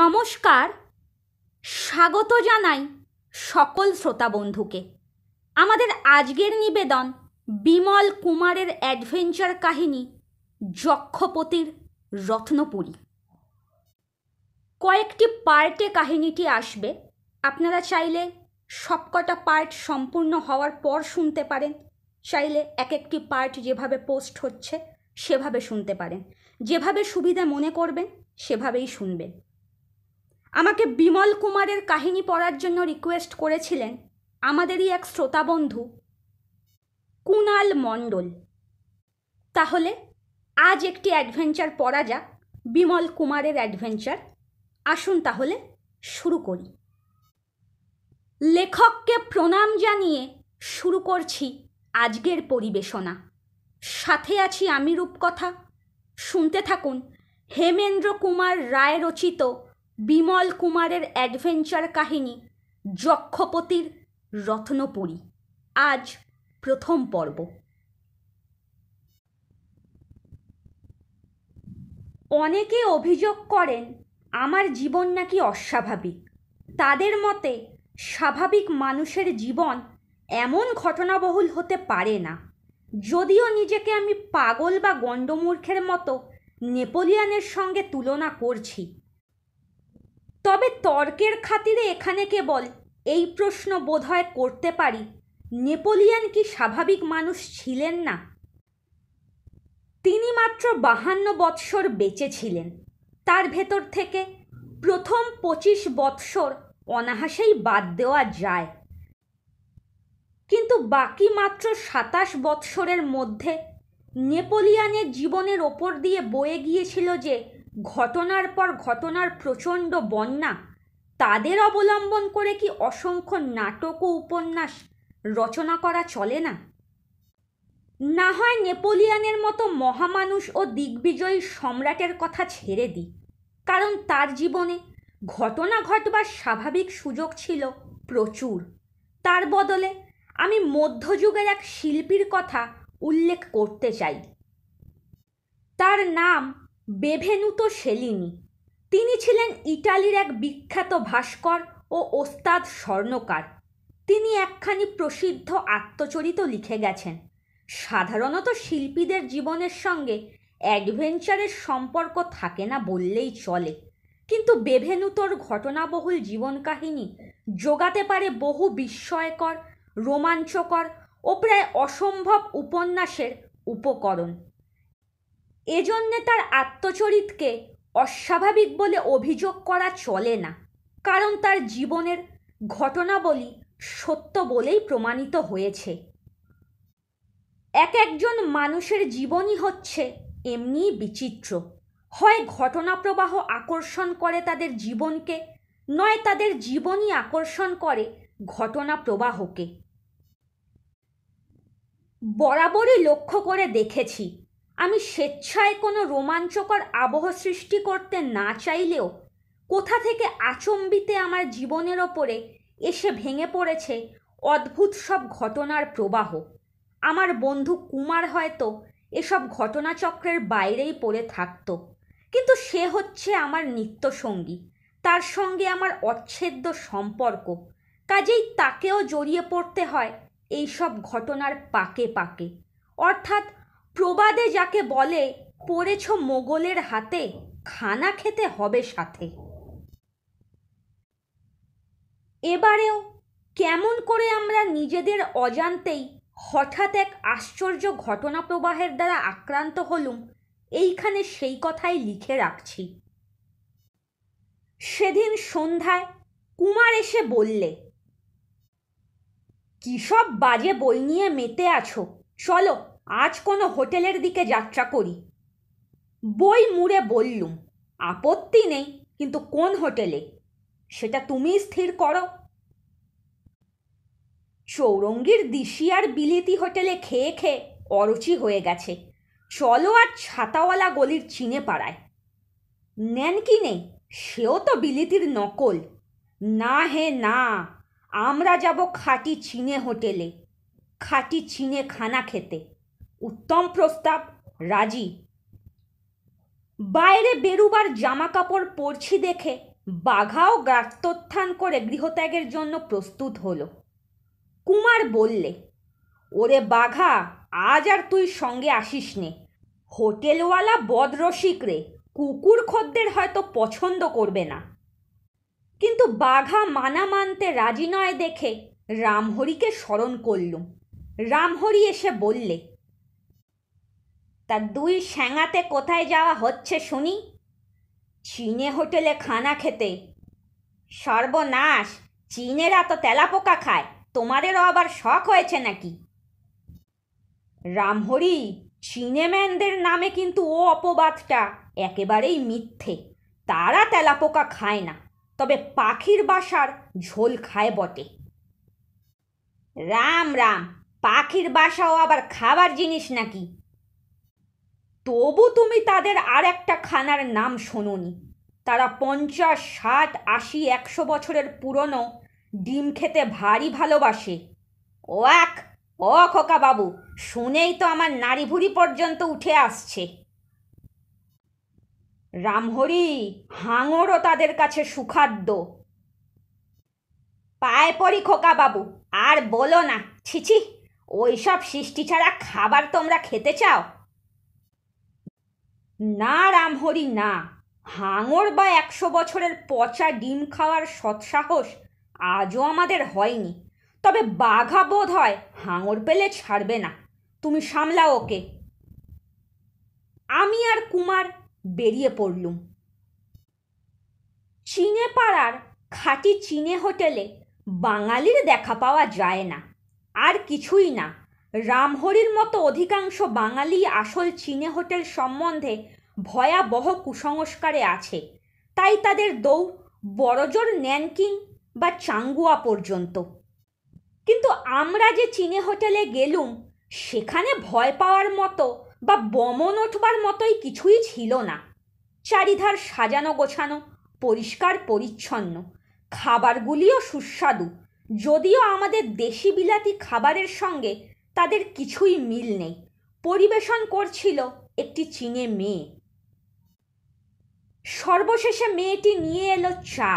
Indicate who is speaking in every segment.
Speaker 1: নমস্কার স্বাগত জানাই সকল শ্রোতা বন্ধুকে আমাদের আজকের নিবেদন বিমল কুমারের অ্যাডভেঞ্চার কাহিনী যক্ষপতির রত্নপুরী কয়েকটি পার্টে কাহিনীটি আসবে আপনারা চাইলে সবকটা পার্ট সম্পূর্ণ হওয়ার পর শুনতে পারেন চাইলে এক একটি পার্ট যেভাবে পোস্ট হচ্ছে সেভাবে শুনতে পারেন যেভাবে সুবিধা মনে করবেন সেভাবেই শুনবেন আমাকে বিমল কুমারের কাহিনী পড়ার জন্য রিকোয়েস্ট করেছিলেন আমাদেরই এক শ্রোতা বন্ধু কুনাল মণ্ডল তাহলে আজ একটি অ্যাডভেঞ্চার পড়া যাক বিমল কুমারের অ্যাডভেঞ্চার আসুন তাহলে শুরু করি লেখককে প্রণাম জানিয়ে শুরু করছি আজকের পরিবেশনা সাথে আছি আমি রূপকথা শুনতে থাকুন হেমেন্দ্র কুমার রায় রচিত বিমল কুমারের অ্যাডভেঞ্চার কাহিনী যক্ষপতির রত্নপুরী আজ প্রথম পর্ব অনেকে অভিযোগ করেন আমার জীবন নাকি অস্বাভাবিক তাদের মতে স্বাভাবিক মানুষের জীবন এমন ঘটনাবহুল হতে পারে না যদিও নিজেকে আমি পাগল বা গণ্ডমূর্খের মতো নেপোলিয়ানের সঙ্গে তুলনা করছি তবে তর্কের খাতিরে এখানে কেবল এই প্রশ্ন হয় করতে পারি নেপোলিয়ান কি স্বাভাবিক মানুষ ছিলেন না তিনি মাত্র বাহান্ন বৎসর বেঁচে ছিলেন তার ভেতর থেকে প্রথম পঁচিশ বৎসর অনাহাসেই বাদ দেওয়া যায় কিন্তু বাকি মাত্র সাতাশ বৎসরের মধ্যে নেপোলিয়ানের জীবনের ওপর দিয়ে বয়ে গিয়েছিল যে ঘটনার পর ঘটনার প্রচণ্ড বন্যা তাদের অবলম্বন করে কি অসংখ্য নাটক ও উপন্যাস রচনা করা চলে না না হয় নেপোলিয়ানের মতো মহামানুষ ও দিগ্বিজয়ী সম্রাটের কথা ছেড়ে দিই কারণ তার জীবনে ঘটনা ঘটবার স্বাভাবিক সুযোগ ছিল প্রচুর তার বদলে আমি মধ্যযুগের এক শিল্পীর কথা উল্লেখ করতে চাই তার নাম বেভেনুতো সেলিনি তিনি ছিলেন ইটালির এক বিখ্যাত ভাস্কর ও ওস্তাদ স্বর্ণকার তিনি একখানি প্রসিদ্ধ আত্মচরিত লিখে গেছেন সাধারণত শিল্পীদের জীবনের সঙ্গে অ্যাডভেঞ্চারের সম্পর্ক থাকে না বললেই চলে কিন্তু বেভেনুতোর ঘটনাবহুল জীবন কাহিনী যোগাতে পারে বহু বিস্ময়কর রোমাঞ্চকর ও প্রায় অসম্ভব উপন্যাসের উপকরণ এজন্যে তার আত্মচরিতকে অস্বাভাবিক বলে অভিযোগ করা চলে না কারণ তার জীবনের ঘটনাবলী সত্য বলেই প্রমাণিত হয়েছে এক একজন মানুষের জীবনই হচ্ছে এমনিই বিচিত্র হয় ঘটনাপ্রবাহ আকর্ষণ করে তাদের জীবনকে নয় তাদের জীবনই আকর্ষণ করে ঘটনা প্রবাহকে বরাবরই লক্ষ্য করে দেখেছি আমি স্বেচ্ছায় কোনো রোমাঞ্চকর আবহ সৃষ্টি করতে না চাইলেও কোথা থেকে আচম্বিতে আমার জীবনের ওপরে এসে ভেঙে পড়েছে অদ্ভুত সব ঘটনার প্রবাহ আমার বন্ধু কুমার হয়তো এসব ঘটনাচক্রের বাইরেই পড়ে থাকতো কিন্তু সে হচ্ছে আমার নিত্যসঙ্গী তার সঙ্গে আমার অচ্ছেদ্য সম্পর্ক কাজেই তাকেও জড়িয়ে পড়তে হয় এইসব ঘটনার পাকে পাকে অর্থাৎ প্রবাদে যাকে বলে পড়েছ মোগলের হাতে খানা খেতে হবে সাথে এবারেও কেমন করে আমরা নিজেদের অজান্তেই হঠাৎ এক আশ্চর্য ঘটনা প্রবাহের দ্বারা আক্রান্ত হলুম এইখানে সেই কথাই লিখে রাখছি সেদিন সন্ধ্যায় কুমার এসে বললে কী সব বাজে বই নিয়ে মেতে আছো চলো আজ কোনো হোটেলের দিকে যাত্রা করি বই মুড়ে বললুম আপত্তি নেই কিন্তু কোন হোটেলে সেটা তুমি স্থির করো চৌরঙ্গির দিশি আর বিলিতি হোটেলে খেয়ে খেয়ে অরুচি হয়ে গেছে চলো আর ছাতাওয়ালা গলির চিনে পাড়ায় নেন কি নেই সেও তো বিলিতির নকল না হে না আমরা যাব খাটি চিনে হোটেলে খাটি চিনে খানা খেতে উত্তম প্রস্তাব রাজি বাইরে বেরুবার জামা কাপড় পরছি দেখে বাঘাও গাত্যোত্থান করে গৃহত্যাগের জন্য প্রস্তুত হল কুমার বললে ওরে বাঘা আজ আর তুই সঙ্গে আসিস নে হোটেলওয়ালা বদরসিক রে কুকুর খদ্দের হয়তো পছন্দ করবে না কিন্তু বাঘা মানা মানতে রাজি নয় দেখে রামহরিকে স্মরণ করলুম রামহরি এসে বললে তা দুই স্যাঙাতে কোথায় যাওয়া হচ্ছে শুনি চীনে হোটেলে খানা খেতে সর্বনাশ চীনেরা তো তেলাপোকা খায় তোমাদেরও আবার শখ হয়েছে নাকি রামহরি চিনেম্যানদের নামে কিন্তু ও অপবাদটা একেবারেই মিথ্যে তারা তেলাপোকা খায় না তবে পাখির বাসার ঝোল খায় বটে রাম রাম পাখির বাসাও আবার খাবার জিনিস নাকি তবু তুমি তাদের আর একটা খানার নাম শোনোনি তারা পঞ্চাশ ষাট আশি একশো বছরের পুরনো ডিম খেতে ভারী ভালোবাসে ও এক ও খোকা বাবু শুনেই তো আমার নাড়িভুড়ি পর্যন্ত উঠে আসছে রামহরি হাঙরও তাদের কাছে সুখাদ্য পায়ে পড়ি খোকা বাবু আর বলো না ছিছি ওইসব সৃষ্টি ছাড়া খাবার তোমরা খেতে চাও না রামহরি না হাঙর বা একশো বছরের পচা ডিম খাওয়ার সৎসাহস আজও আমাদের হয়নি তবে বাঘা বোধ হয় হাঙর পেলে ছাড়বে না তুমি সামলাও ওকে আমি আর কুমার বেরিয়ে পড়লুম চীনে পাড়ার খাঁটি চীনে হোটেলে বাঙালির দেখা পাওয়া যায় না আর কিছুই না রামহরির মতো অধিকাংশ বাঙালি আসল চীনে হোটেল সম্বন্ধে ভয়াবহ কুসংস্কারে আছে তাই তাদের দৌড় বড়জোর ন্যানকিং বা চাঙ্গুয়া পর্যন্ত কিন্তু আমরা যে চীনে হোটেলে গেলুম সেখানে ভয় পাওয়ার মতো বা বমন ওঠবার মতোই কিছুই ছিল না চারিধার সাজানো গোছানো পরিষ্কার পরিচ্ছন্ন খাবারগুলিও সুস্বাদু যদিও আমাদের দেশি বিলাতি খাবারের সঙ্গে তাদের কিছুই মিল নেই পরিবেশন করছিল একটি চীনে মেয়ে সর্বশেষে মেয়েটি নিয়ে এলো চা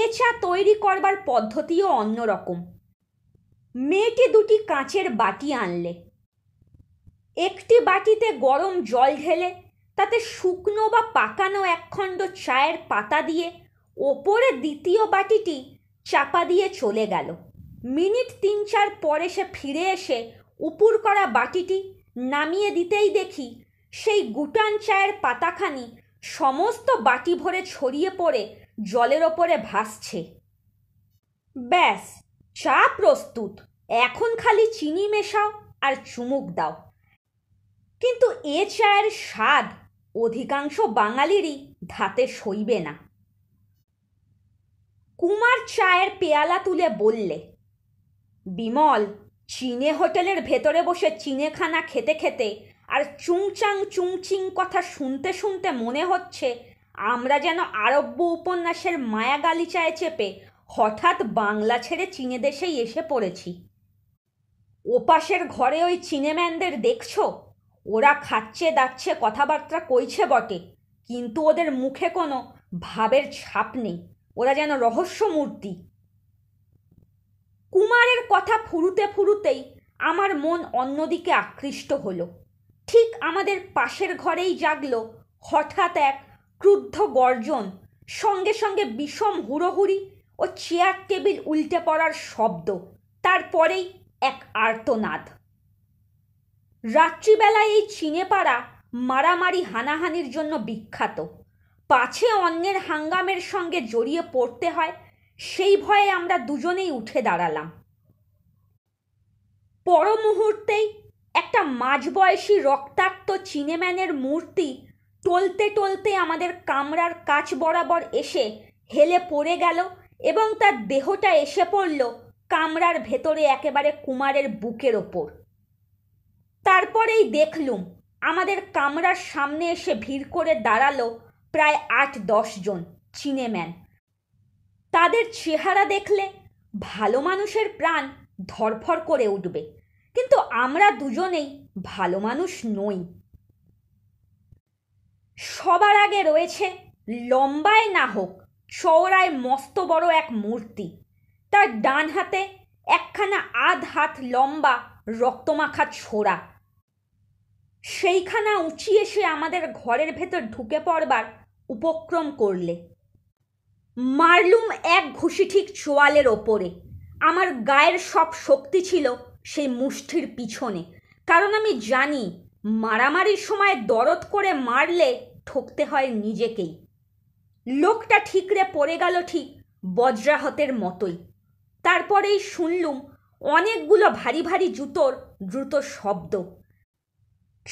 Speaker 1: এ চা তৈরি করবার পদ্ধতিও অন্যরকম মেয়েটি দুটি কাঁচের বাটি আনলে একটি বাটিতে গরম জল ঢেলে তাতে শুকনো বা পাকানো একখণ্ড চায়ের পাতা দিয়ে ওপরে দ্বিতীয় বাটিটি চাপা দিয়ে চলে গেল মিনিট তিন চার পরে সে ফিরে এসে উপুর করা বাটিটি নামিয়ে দিতেই দেখি সেই গুটান চায়ের পাতাখানি সমস্ত বাটি ভরে ছড়িয়ে পড়ে জলের ওপরে ভাসছে ব্যাস চা প্রস্তুত এখন খালি চিনি মেশাও আর চুমুক দাও কিন্তু এ চায়ের স্বাদ অধিকাংশ বাঙালিরই ধাতে সইবে না কুমার চায়ের পেয়ালা তুলে বললে বিমল চীনে হোটেলের ভেতরে বসে চিনেখানা খেতে খেতে আর চুংচাং চুংচিং কথা শুনতে শুনতে মনে হচ্ছে আমরা যেন আরব্য উপন্যাসের মায়া গালিচায় চেপে হঠাৎ বাংলা ছেড়ে চীনে দেশেই এসে পড়েছি ওপাশের ঘরে ওই চিনেম্যানদের দেখছো ওরা খাচ্ছে দাচ্ছে কথাবার্তা কইছে বটে কিন্তু ওদের মুখে কোনো ভাবের ছাপ নেই ওরা যেন রহস্যমূর্তি কুমারের কথা ফুরুতে ফুরুতেই আমার মন অন্যদিকে আকৃষ্ট হল ঠিক আমাদের পাশের ঘরেই জাগল হঠাৎ এক ক্রুদ্ধ গর্জন সঙ্গে সঙ্গে বিষম হুড়োহুড়ি ও চেয়ার টেবিল উল্টে পড়ার শব্দ তারপরেই এক আর্তনাদ রাত্রিবেলায় এই চিনেপাড়া মারামারি হানাহানির জন্য বিখ্যাত পাছে অন্যের হাঙ্গামের সঙ্গে জড়িয়ে পড়তে হয় সেই ভয়ে আমরা দুজনেই উঠে দাঁড়ালাম পর মুহূর্তেই একটা মাঝবয়সী রক্তাক্ত চিনেম্যানের মূর্তি টলতে টলতে আমাদের কামরার কাছ বরাবর এসে হেলে পড়ে গেল এবং তার দেহটা এসে পড়ল কামরার ভেতরে একেবারে কুমারের বুকের ওপর তারপরেই দেখলুম আমাদের কামরার সামনে এসে ভিড় করে দাঁড়ালো প্রায় আট দশ জন চিনেম্যান তাদের চেহারা দেখলে ভালো মানুষের প্রাণ ধরফর করে উঠবে কিন্তু আমরা দুজনেই ভালো মানুষ নই সবার আগে রয়েছে লম্বায় না হোক চওড়ায় মস্ত বড় এক মূর্তি তার ডান হাতে একখানা আধ হাত লম্বা রক্তমাখা ছোড়া সেইখানা উঁচিয়ে সে আমাদের ঘরের ভেতর ঢুকে পড়বার উপক্রম করলে মারলুম এক ঘুষি ঠিক চোয়ালের ওপরে আমার গায়ের সব শক্তি ছিল সেই মুষ্ঠির পিছনে কারণ আমি জানি মারামারির সময় দরদ করে মারলে ঠকতে হয় নিজেকেই লোকটা ঠিকরে পড়ে গেল ঠিক বজ্রাহতের মতোই তারপরেই শুনলুম অনেকগুলো ভারী ভারী জুতোর দ্রুত শব্দ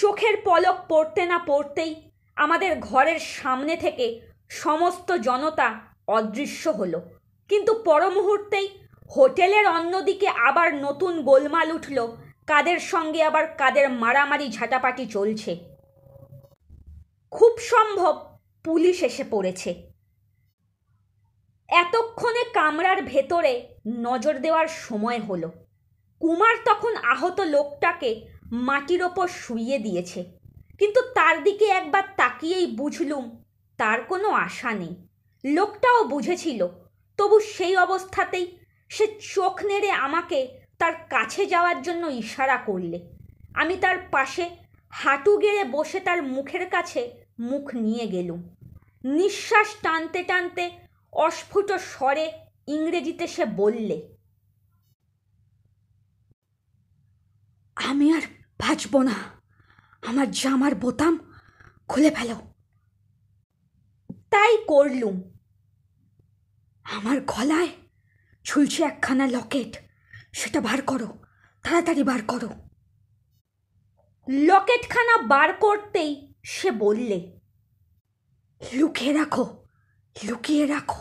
Speaker 1: চোখের পলক পড়তে না পড়তেই আমাদের ঘরের সামনে থেকে সমস্ত জনতা অদৃশ্য হলো কিন্তু পর মুহূর্তেই হোটেলের অন্যদিকে আবার নতুন গোলমাল উঠল কাদের সঙ্গে আবার কাদের মারামারি ঝাঁটাপাটি চলছে খুব সম্ভব পুলিশ এসে পড়েছে এতক্ষণে কামরার ভেতরে নজর দেওয়ার সময় হলো কুমার তখন আহত লোকটাকে মাটির ওপর শুইয়ে দিয়েছে কিন্তু তার দিকে একবার তাকিয়েই বুঝলুম তার কোনো আশা নেই লোকটাও বুঝেছিল তবু সেই অবস্থাতেই সে চোখ নেড়ে আমাকে তার কাছে যাওয়ার জন্য ইশারা করলে আমি তার পাশে হাঁটু গেড়ে বসে তার মুখের কাছে মুখ নিয়ে গেলুম নিঃশ্বাস টানতে টানতে অস্ফুট স্বরে ইংরেজিতে সে বললে আমি আর ভাজব না আমার জামার বোতাম খুলে ফেলো তাই করলুম আমার গলায় ঝুলছে একখানা লকেট সেটা বার করো তাড়াতাড়ি বার করো লকেটখানা বার করতেই সে বললে লুকিয়ে রাখো লুকিয়ে রাখো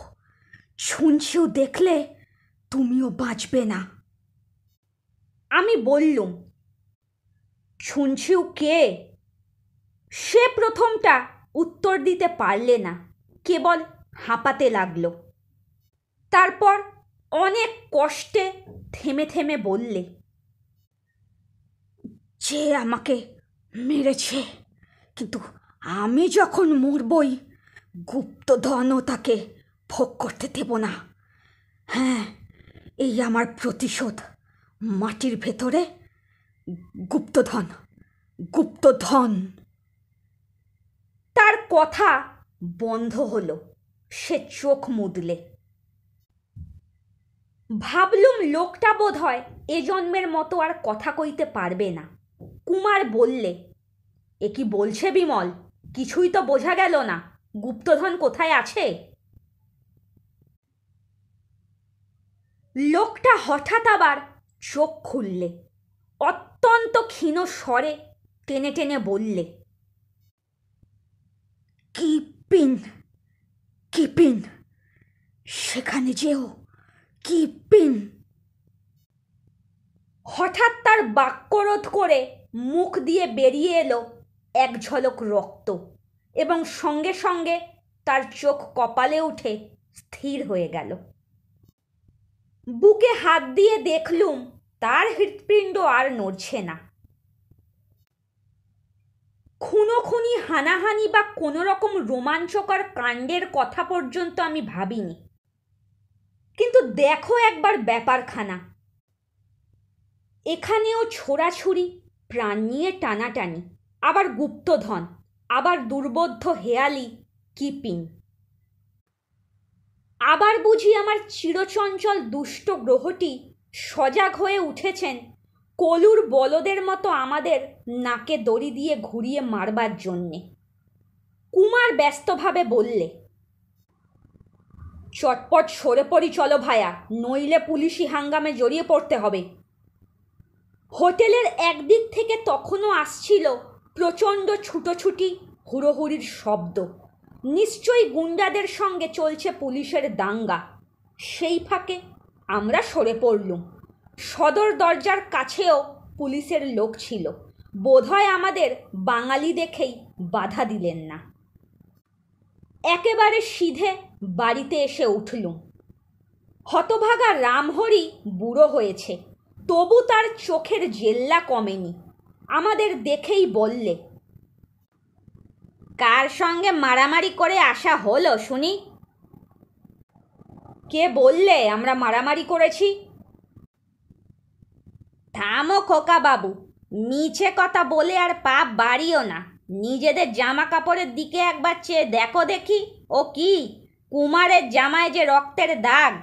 Speaker 1: শুনছিও দেখলে তুমিও বাঁচবে না আমি বললুম শুনছিও কে সে প্রথমটা উত্তর দিতে পারলে না কেবল হাঁপাতে লাগল তারপর অনেক কষ্টে থেমে থেমে বললে যে আমাকে মেরেছে কিন্তু আমি যখন মরবই গুপ্তধনও তাকে ভোগ করতে দেব না হ্যাঁ এই আমার প্রতিশোধ মাটির ভেতরে গুপ্তধন গুপ্তধন তার কথা বন্ধ হলো সে চোখ মুদলে ভাবলুম লোকটা বোধ হয় এ জন্মের মতো আর কথা কইতে পারবে না কুমার বললে এ কি বলছে বিমল কিছুই তো বোঝা গেল না গুপ্তধন কোথায় আছে লোকটা হঠাৎ আবার চোখ খুললে অত্যন্ত ক্ষীণ স্বরে টেনে টেনে বললে কি পিন কি পিন সেখানে যেও কি পিন হঠাৎ তার বাক্যরোধ করে মুখ দিয়ে বেরিয়ে এলো এক ঝলক রক্ত এবং সঙ্গে সঙ্গে তার চোখ কপালে উঠে স্থির হয়ে গেল বুকে হাত দিয়ে দেখলুম তার হৃৎপিণ্ড আর নড়ছে না খুনোখুনি হানাহানি বা কোনো রকম রোমাঞ্চকর কাণ্ডের কথা পর্যন্ত আমি ভাবিনি কিন্তু দেখো একবার ব্যাপারখানা এখানেও ছোড়াছুরি প্রাণ নিয়ে টানাটানি আবার গুপ্তধন আবার দুর্বোধ্য হেয়ালি কিপিং আবার বুঝি আমার চিরচঞ্চল দুষ্ট গ্রহটি সজাগ হয়ে উঠেছেন কলুর বলদের মতো আমাদের নাকে দড়ি দিয়ে ঘুরিয়ে মারবার জন্যে কুমার ব্যস্তভাবে বললে চটপট সরে পড়ি চলো ভায়া নইলে পুলিশি হাঙ্গামে জড়িয়ে পড়তে হবে হোটেলের একদিক থেকে তখনও আসছিল প্রচণ্ড ছুটোছুটি হুড়োহুড়ির শব্দ নিশ্চয়ই গুন্ডাদের সঙ্গে চলছে পুলিশের দাঙ্গা সেই ফাঁকে আমরা সরে পড়লুম সদর দরজার কাছেও পুলিশের লোক ছিল বোধহয় আমাদের বাঙালি দেখেই বাধা দিলেন না একেবারে সিধে বাড়িতে এসে উঠলুম হতভাগা রামহরি বুড়ো হয়েছে তবু তার চোখের জেল্লা কমেনি আমাদের দেখেই বললে কার সঙ্গে মারামারি করে আসা হলো শুনি কে বললে আমরা মারামারি করেছি থামো খোকা বাবু মিছে কথা বলে আর পাপ বাড়িও না নিজেদের জামা কাপড়ের দিকে একবার চেয়ে দেখো দেখি ও কি কুমারের জামায় যে রক্তের দাগ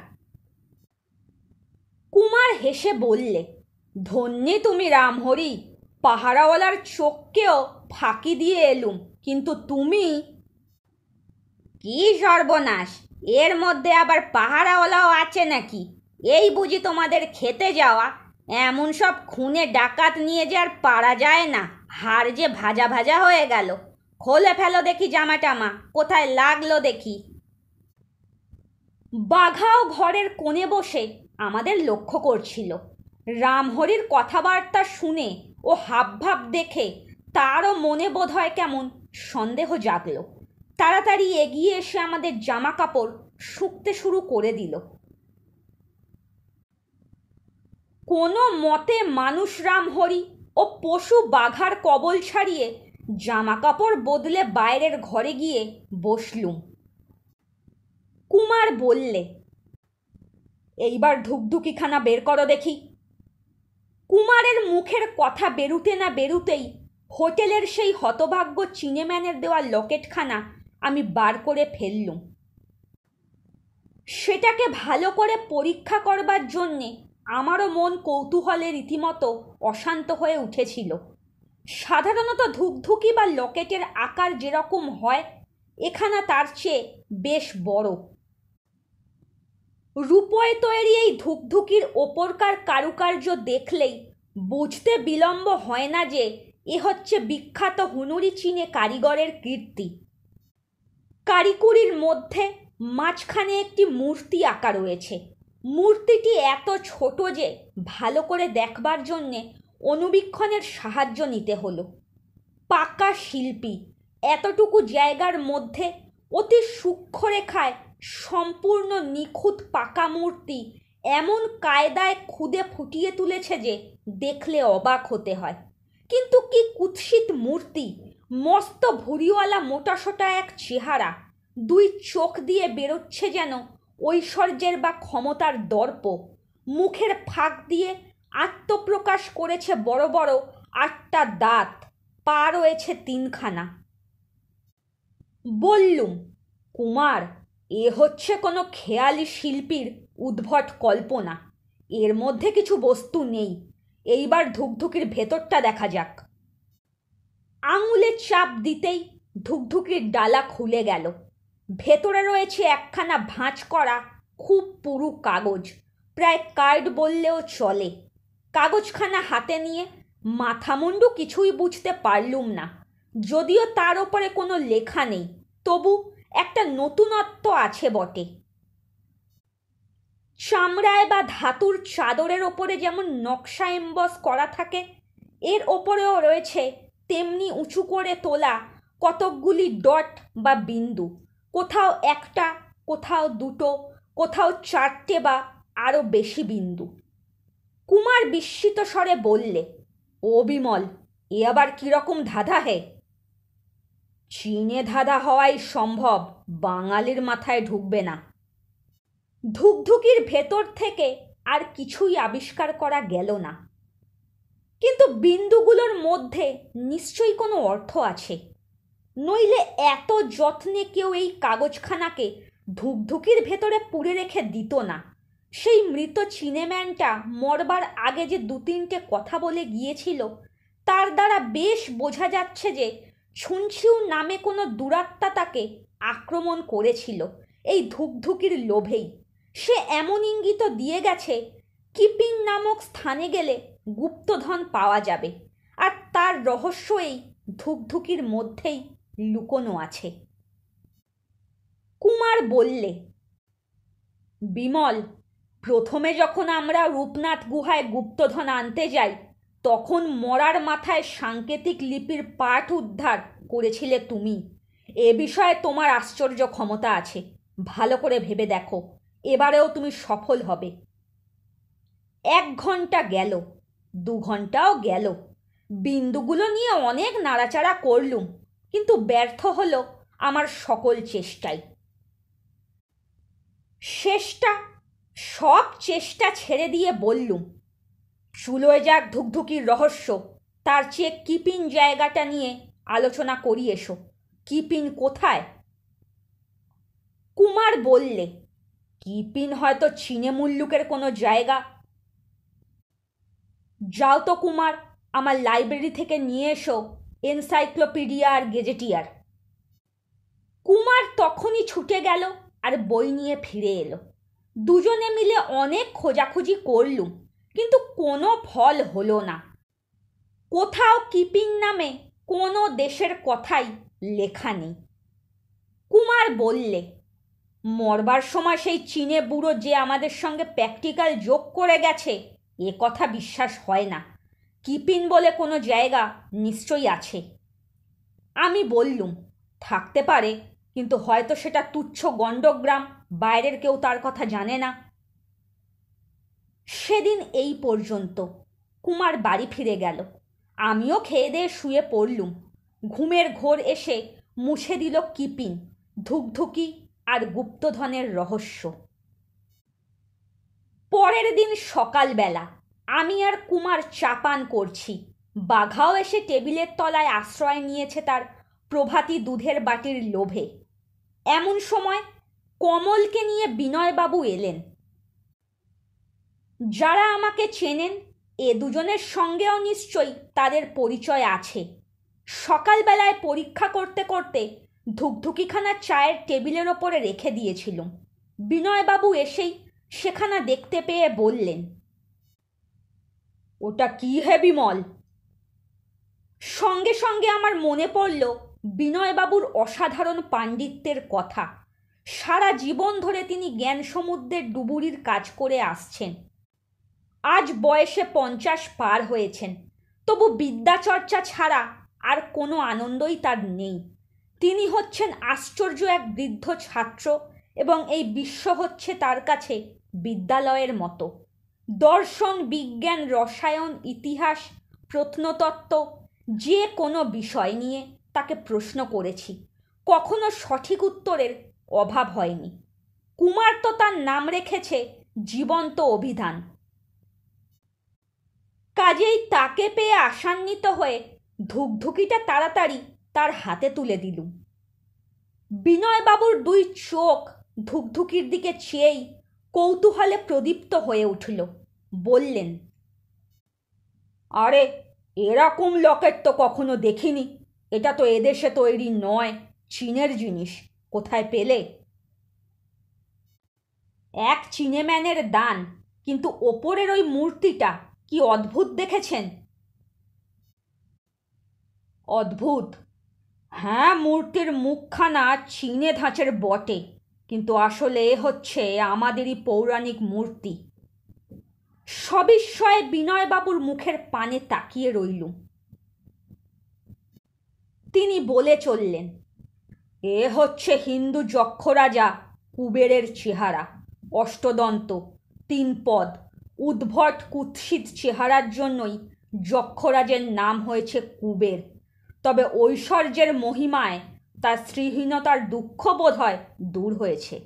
Speaker 1: কুমার হেসে বললে ধন্যে তুমি রামহরি পাহারাওয়ালার চোখকেও ফাঁকি দিয়ে এলুম কিন্তু তুমি কি সর্বনাশ এর মধ্যে আবার পাহারাওয়ালাও আছে নাকি এই বুঝি তোমাদের খেতে যাওয়া এমন সব খুনে ডাকাত নিয়ে যে আর পারা যায় না হার যে ভাজা ভাজা হয়ে গেল খোলে ফেলো দেখি জামা টামা কোথায় লাগলো দেখি বাঘাও ঘরের কোণে বসে আমাদের লক্ষ্য করছিল রামহরির কথাবার্তা শুনে ও হাবভাব দেখে তারও মনে বোধ হয় কেমন সন্দেহ জাগলো তাড়াতাড়ি এগিয়ে এসে আমাদের জামা কাপড় শুকতে শুরু করে দিল কোনো মতে মানুষ রামহরি ও পশু বাঘার কবল ছাড়িয়ে জামা কাপড় বদলে বাইরের ঘরে গিয়ে বসলুম কুমার বললে এইবার ধুকধুকিখানা বের করো দেখি কুমারের মুখের কথা বেরুতে না বেরুতেই হোটেলের সেই হতভাগ্য চিনেম্যানের দেওয়া লকেটখানা আমি বার করে ফেললুম সেটাকে ভালো করে পরীক্ষা করবার জন্যে আমারও মন কৌতূহলে রীতিমতো অশান্ত হয়ে উঠেছিল সাধারণত ধুকধুকি বা লকেটের আকার যেরকম হয় এখানে তার চেয়ে বেশ বড় রূপোয় তৈরি এই ধুকধুকির ওপরকার কারুকার্য দেখলেই বুঝতে বিলম্ব হয় না যে এ হচ্ছে বিখ্যাত হুনুরি চীনে কারিগরের কীর্তি কারিকুরির মধ্যে মাঝখানে একটি মূর্তি আঁকা রয়েছে মূর্তিটি এত ছোট যে ভালো করে দেখবার জন্যে অনুবীক্ষণের সাহায্য নিতে হলো পাকা শিল্পী এতটুকু জায়গার মধ্যে অতি সূক্ষ্ম রেখায় সম্পূর্ণ নিখুঁত পাকা মূর্তি এমন কায়দায় খুদে ফুটিয়ে তুলেছে যে দেখলে অবাক হতে হয় কিন্তু কি কুৎসিত মূর্তি মস্ত ভুরিওয়ালা মোটাসোটা এক চেহারা দুই চোখ দিয়ে বেরোচ্ছে যেন ঐশ্বর্যের বা ক্ষমতার দর্প মুখের ফাঁক দিয়ে আত্মপ্রকাশ করেছে বড় বড় আটটা দাঁত পা রয়েছে তিনখানা বললুম কুমার এ হচ্ছে কোনো খেয়ালি শিল্পীর উদ্ভট কল্পনা এর মধ্যে কিছু বস্তু নেই এইবার ধুকধুকির ভেতরটা দেখা যাক আঙুলে চাপ দিতেই ধুকধুকির ডালা খুলে গেল ভেতরে রয়েছে একখানা ভাঁজ করা খুব পুরু কাগজ প্রায় কার্ড বললেও চলে কাগজখানা হাতে নিয়ে মাথামুন্ডু কিছুই বুঝতে পারলুম না যদিও তার ওপরে কোনো লেখা নেই তবু একটা নতুনত্ব আছে বটে চামড়ায় বা ধাতুর চাদরের ওপরে যেমন নকশা এম্বস করা থাকে এর ওপরেও রয়েছে তেমনি উঁচু করে তোলা কতকগুলি ডট বা বিন্দু কোথাও একটা কোথাও দুটো কোথাও চারটে বা আরও বেশি বিন্দু কুমার বিস্মিত স্বরে বললে ও বিমল এ আবার কীরকম ধাঁধা হে চীনে ধাঁধা হওয়াই সম্ভব বাঙালির মাথায় ঢুকবে না ধুকধুকির ভেতর থেকে আর কিছুই আবিষ্কার করা গেল না কিন্তু বিন্দুগুলোর মধ্যে নিশ্চয়ই কোনো অর্থ আছে নইলে এত যত্নে কেউ এই কাগজখানাকে ধুকধুকির ভেতরে পুড়ে রেখে দিত না সেই মৃত চিনেম্যানটা মরবার আগে যে দু তিনটে কথা বলে গিয়েছিল তার দ্বারা বেশ বোঝা যাচ্ছে যে ছুনছিউ নামে কোনো দুরাত্মা তাকে আক্রমণ করেছিল এই ধুকধুকির লোভেই সে এমন ইঙ্গিত দিয়ে গেছে কিপিং নামক স্থানে গেলে গুপ্তধন পাওয়া যাবে আর তার রহস্য এই ধুকধুকির মধ্যেই লুকোনো আছে কুমার বললে বিমল প্রথমে যখন আমরা রূপনাথ গুহায় গুপ্তধন আনতে যাই তখন মরার মাথায় সাংকেতিক লিপির পাঠ উদ্ধার করেছিলে তুমি এ বিষয়ে তোমার আশ্চর্য ক্ষমতা আছে ভালো করে ভেবে দেখো এবারেও তুমি সফল হবে এক ঘন্টা গেল দু ঘন্টাও গেল বিন্দুগুলো নিয়ে অনেক নাড়াচাড়া করলুম কিন্তু ব্যর্থ হলো আমার সকল চেষ্টাই শেষটা সব চেষ্টা ছেড়ে দিয়ে বললুম চুলোয় যাক ধুকধুকির রহস্য তার চেয়ে কিপিন জায়গাটা নিয়ে আলোচনা করি এসো কিপিন কোথায় কুমার বললে কিপিন হয়তো চিনেমুল্লুকের মুল্লুকের কোনো জায়গা যাও তো কুমার আমার লাইব্রেরি থেকে নিয়ে এসো এনসাইক্লোপিডিয়া আর গেজেটিয়ার কুমার তখনই ছুটে গেল আর বই নিয়ে ফিরে এলো দুজনে মিলে অনেক খোঁজাখুঁজি করলুম কিন্তু কোনো ফল হলো না কোথাও কিপিং নামে কোনো দেশের কথাই লেখা নেই কুমার বললে মরবার সময় সেই চীনে বুড়ো যে আমাদের সঙ্গে প্র্যাকটিক্যাল যোগ করে গেছে এ কথা বিশ্বাস হয় না কিপিন বলে কোনো জায়গা নিশ্চয়ই আছে আমি বললুম থাকতে পারে কিন্তু হয়তো সেটা তুচ্ছ গণ্ডগ্রাম বাইরের কেউ তার কথা জানে না সেদিন এই পর্যন্ত কুমার বাড়ি ফিরে গেল আমিও খেয়ে দিয়ে শুয়ে পড়লুম ঘুমের ঘোর এসে মুছে দিল কিপিন ধুকধুকি আর গুপ্তধনের রহস্য পরের দিন সকালবেলা আমি আর কুমার চাপান করছি বাঘাও এসে টেবিলের তলায় আশ্রয় নিয়েছে তার প্রভাতী দুধের বাটির লোভে এমন সময় কমলকে নিয়ে বিনয়বাবু এলেন যারা আমাকে চেনেন এ দুজনের সঙ্গেও নিশ্চয়ই তাদের পরিচয় আছে সকালবেলায় পরীক্ষা করতে করতে ধুকধুকিখানা চায়ের টেবিলের ওপরে রেখে দিয়েছিল বিনয়বাবু এসেই সেখানা দেখতে পেয়ে বললেন ওটা কি হে বিমল সঙ্গে সঙ্গে আমার মনে পড়ল বিনয়বাবুর অসাধারণ পাণ্ডিত্যের কথা সারা জীবন ধরে তিনি জ্ঞান সমুদ্রের ডুবুরির কাজ করে আসছেন আজ বয়সে পঞ্চাশ পার হয়েছেন তবু বিদ্যাচর্চা ছাড়া আর কোনো আনন্দই তার নেই তিনি হচ্ছেন আশ্চর্য এক বৃদ্ধ ছাত্র এবং এই বিশ্ব হচ্ছে তার কাছে বিদ্যালয়ের মতো দর্শন বিজ্ঞান রসায়ন ইতিহাস প্রত্নতত্ত্ব যে কোনো বিষয় নিয়ে তাকে প্রশ্ন করেছি কখনো সঠিক উত্তরের অভাব হয়নি কুমার তো তার নাম রেখেছে জীবন্ত অভিধান কাজেই তাকে পেয়ে আশান্বিত হয়ে ধুকধুকিটা তাড়াতাড়ি তার হাতে তুলে দিলুম বিনয়বাবুর দুই চোখ ধুকধুকির দিকে চেয়েই কৌতূহলে প্রদীপ্ত হয়ে উঠল বললেন আরে এরকম লকেট তো কখনো দেখিনি এটা তো এদেশে তৈরি নয় চীনের জিনিস কোথায় পেলে এক চিনেম্যানের দান কিন্তু ওপরের ওই মূর্তিটা কি অদ্ভুত দেখেছেন অদ্ভুত হ্যাঁ মূর্তির মুখখানা চিনে ধাঁচের বটে কিন্তু আসলে এ হচ্ছে আমাদেরই পৌরাণিক মূর্তি সবিস্ময়ে বিনয়বাবুর মুখের পানে তাকিয়ে রইলুম তিনি বলে চললেন এ হচ্ছে হিন্দু যক্ষরাজা কুবেরের চেহারা অষ্টদন্ত তিন পদ উদ্ভট কুৎসিত চেহারার জন্যই যক্ষরাজের নাম হয়েছে কুবের তবে ঐশ্বর্যের মহিমায় তার স্ত্রীহীনতার দুঃখ বোধ হয় দূর হয়েছে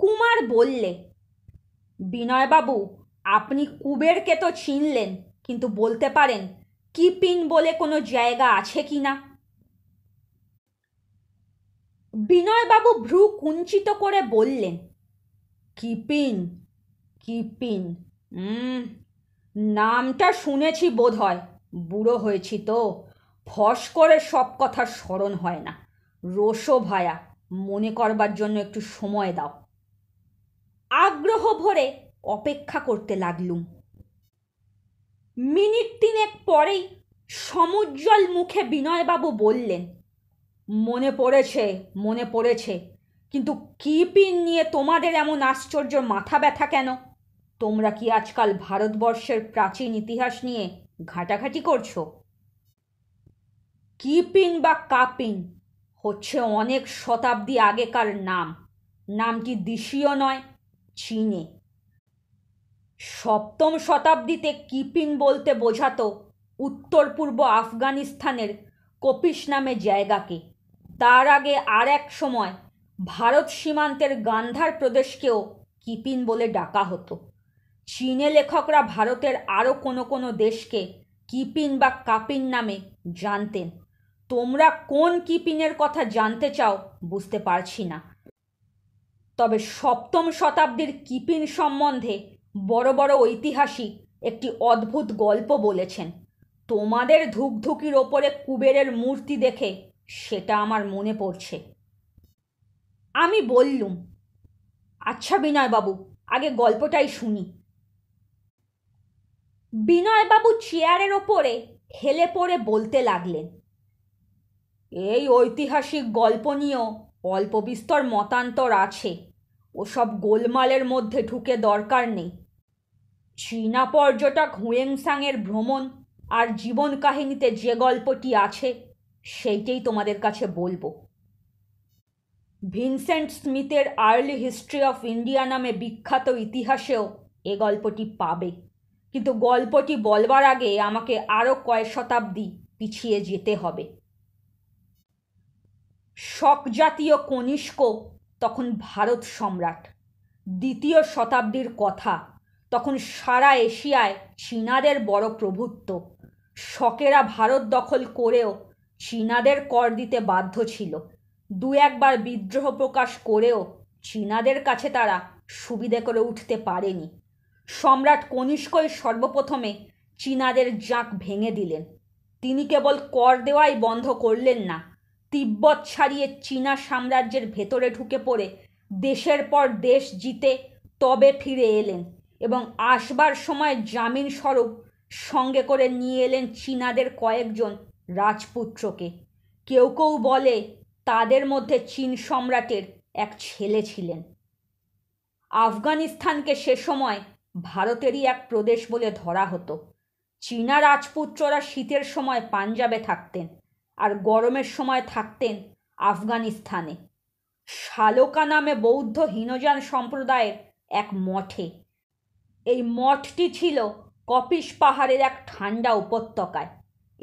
Speaker 1: কুমার বললে বিনয়বাবু আপনি কুবেরকে তো চিনলেন কিন্তু বলতে পারেন কিপিন বলে কোনো জায়গা আছে কি না বিনয়বাবু ভ্রু কুঞ্চিত করে বললেন কিপিন কিপিন নামটা শুনেছি বোধ হয় বুড়ো হয়েছি তো ফস করে সব কথা স্মরণ হয় না রোষো ভায়া মনে করবার জন্য একটু সময় দাও আগ্রহ ভরে অপেক্ষা করতে লাগলুম মিনিট তিনেক পরেই সমুজ্জ্বল মুখে বিনয়বাবু বললেন মনে পড়েছে মনে পড়েছে কিন্তু কিপিন নিয়ে তোমাদের এমন আশ্চর্য মাথা ব্যথা কেন তোমরা কি আজকাল ভারতবর্ষের প্রাচীন ইতিহাস নিয়ে ঘাটাঘাটি করছো কিপিং বা কাপিং হচ্ছে অনেক শতাব্দী আগেকার নাম নামটি দেশীয় নয় চীনে সপ্তম শতাব্দীতে কিপিং বলতে বোঝাতো উত্তর পূর্ব আফগানিস্তানের কপিস নামে জায়গাকে তার আগে আর এক সময় ভারত সীমান্তের গান্ধার প্রদেশকেও কিপিন বলে ডাকা হতো চীনে লেখকরা ভারতের আরও কোনো কোনো দেশকে কিপিন বা কাপিন নামে জানতেন তোমরা কোন কিপিংয়ের কথা জানতে চাও বুঝতে পারছি না তবে সপ্তম শতাব্দীর কিপিং সম্বন্ধে বড় বড় ঐতিহাসিক একটি অদ্ভুত গল্প বলেছেন তোমাদের ধুকধুকির ওপরে কুবেরের মূর্তি দেখে সেটা আমার মনে পড়ছে আমি বললুম আচ্ছা বিনয়বাবু আগে গল্পটাই শুনি বিনয়বাবু চেয়ারের ওপরে হেলে পড়ে বলতে লাগলেন এই ঐতিহাসিক গল্প নিয়েও অল্প বিস্তর মতান্তর আছে ওসব গোলমালের মধ্যে ঢুকে দরকার নেই চীনা পর্যটক হুয়েংসাংয়ের ভ্রমণ আর জীবন কাহিনীতে যে গল্পটি আছে সেইটাই তোমাদের কাছে বলবো ভিনসেন্ট স্মিথের আর্লি হিস্ট্রি অফ ইন্ডিয়া নামে বিখ্যাত ইতিহাসেও এ গল্পটি পাবে কিন্তু গল্পটি বলবার আগে আমাকে আরও কয়েক শতাব্দী পিছিয়ে যেতে হবে শকজাতীয় কনিষ্ক তখন ভারত সম্রাট দ্বিতীয় শতাব্দীর কথা তখন সারা এশিয়ায় চীনাদের বড় প্রভুত্ব শকেরা ভারত দখল করেও চীনাদের কর দিতে বাধ্য ছিল দু একবার বিদ্রোহ প্রকাশ করেও চীনাদের কাছে তারা সুবিধে করে উঠতে পারেনি সম্রাট কনিষ্কই সর্বপ্রথমে চীনাদের জাঁক ভেঙে দিলেন তিনি কেবল কর দেওয়াই বন্ধ করলেন না তিব্বত ছাড়িয়ে চীনা সাম্রাজ্যের ভেতরে ঢুকে পড়ে দেশের পর দেশ জিতে তবে ফিরে এলেন এবং আসবার সময় জামিন স্বরূপ সঙ্গে করে নিয়ে এলেন চীনাদের কয়েকজন রাজপুত্রকে কেউ কেউ বলে তাদের মধ্যে চীন সম্রাটের এক ছেলে ছিলেন আফগানিস্তানকে সে সময় ভারতেরই এক প্রদেশ বলে ধরা হতো চীনা রাজপুত্ররা শীতের সময় পাঞ্জাবে থাকতেন আর গরমের সময় থাকতেন আফগানিস্তানে শালোকা নামে বৌদ্ধ হীনযান সম্প্রদায়ের এক মঠে এই মঠটি ছিল কপিস পাহাড়ের এক ঠান্ডা উপত্যকায়